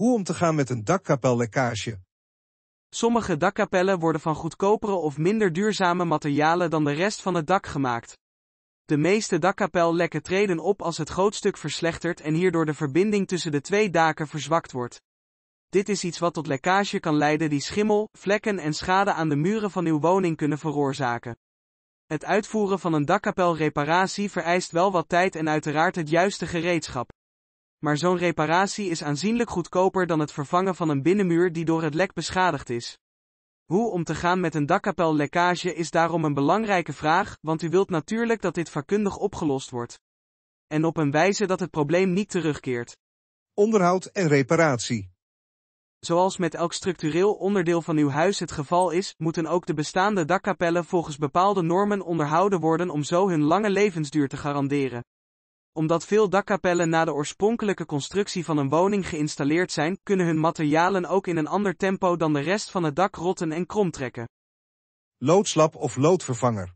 hoe om te gaan met een dakkapellekkage. Sommige dakkapellen worden van goedkopere of minder duurzame materialen dan de rest van het dak gemaakt. De meeste dakkapellekken treden op als het grootstuk verslechtert en hierdoor de verbinding tussen de twee daken verzwakt wordt. Dit is iets wat tot lekkage kan leiden die schimmel, vlekken en schade aan de muren van uw woning kunnen veroorzaken. Het uitvoeren van een dakkapelreparatie vereist wel wat tijd en uiteraard het juiste gereedschap maar zo'n reparatie is aanzienlijk goedkoper dan het vervangen van een binnenmuur die door het lek beschadigd is. Hoe om te gaan met een dakkapellekkage is daarom een belangrijke vraag, want u wilt natuurlijk dat dit vakkundig opgelost wordt. En op een wijze dat het probleem niet terugkeert. Onderhoud en reparatie. Zoals met elk structureel onderdeel van uw huis het geval is, moeten ook de bestaande dakkapellen volgens bepaalde normen onderhouden worden om zo hun lange levensduur te garanderen omdat veel dakkapellen na de oorspronkelijke constructie van een woning geïnstalleerd zijn, kunnen hun materialen ook in een ander tempo dan de rest van het dak rotten en kromtrekken. Loodslap of loodvervanger.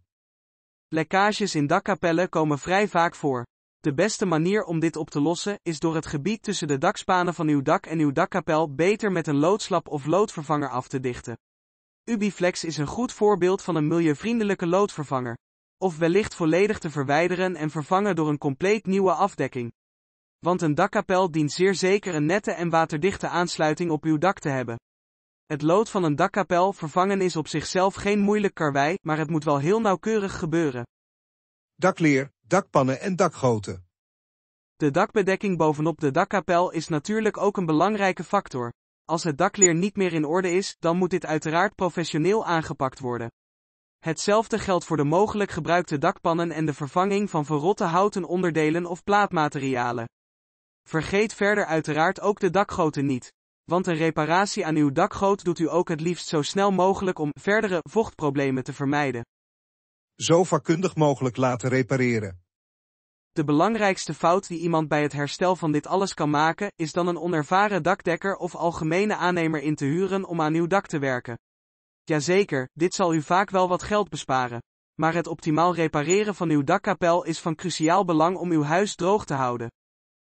Lekkages in dakkapellen komen vrij vaak voor. De beste manier om dit op te lossen is door het gebied tussen de dakspanen van uw dak en uw dakkapel beter met een loodslap of loodvervanger af te dichten. Ubiflex is een goed voorbeeld van een milieuvriendelijke loodvervanger of wellicht volledig te verwijderen en vervangen door een compleet nieuwe afdekking. Want een dakkapel dient zeer zeker een nette en waterdichte aansluiting op uw dak te hebben. Het lood van een dakkapel vervangen is op zichzelf geen moeilijk karwei, maar het moet wel heel nauwkeurig gebeuren. Dakleer, dakpannen en dakgoten. De dakbedekking bovenop de dakkapel is natuurlijk ook een belangrijke factor. Als het dakleer niet meer in orde is, dan moet dit uiteraard professioneel aangepakt worden. Hetzelfde geldt voor de mogelijk gebruikte dakpannen en de vervanging van verrotte houten onderdelen of plaatmaterialen. Vergeet verder uiteraard ook de dakgoten niet. Want een reparatie aan uw dakgoot doet u ook het liefst zo snel mogelijk om verdere vochtproblemen te vermijden. Zo vakkundig mogelijk laten repareren. De belangrijkste fout die iemand bij het herstel van dit alles kan maken, is dan een onervaren dakdekker of algemene aannemer in te huren om aan uw dak te werken. Jazeker, dit zal u vaak wel wat geld besparen. Maar het optimaal repareren van uw dakkapel is van cruciaal belang om uw huis droog te houden.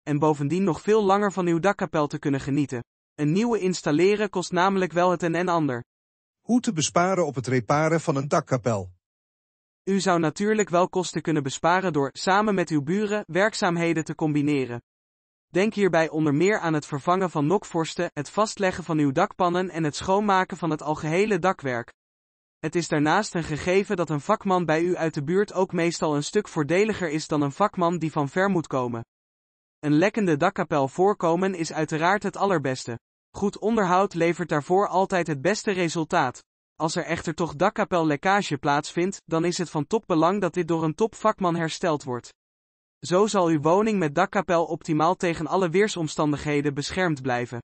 En bovendien nog veel langer van uw dakkapel te kunnen genieten. Een nieuwe installeren kost namelijk wel het een en ander. Hoe te besparen op het reparen van een dakkapel? U zou natuurlijk wel kosten kunnen besparen door samen met uw buren werkzaamheden te combineren. Denk hierbij onder meer aan het vervangen van nokvorsten, het vastleggen van uw dakpannen en het schoonmaken van het algehele dakwerk. Het is daarnaast een gegeven dat een vakman bij u uit de buurt ook meestal een stuk voordeliger is dan een vakman die van ver moet komen. Een lekkende dakkapel voorkomen is uiteraard het allerbeste. Goed onderhoud levert daarvoor altijd het beste resultaat. Als er echter toch dakkapellekkage plaatsvindt, dan is het van topbelang dat dit door een topvakman hersteld wordt. Zo zal uw woning met dakkapel optimaal tegen alle weersomstandigheden beschermd blijven.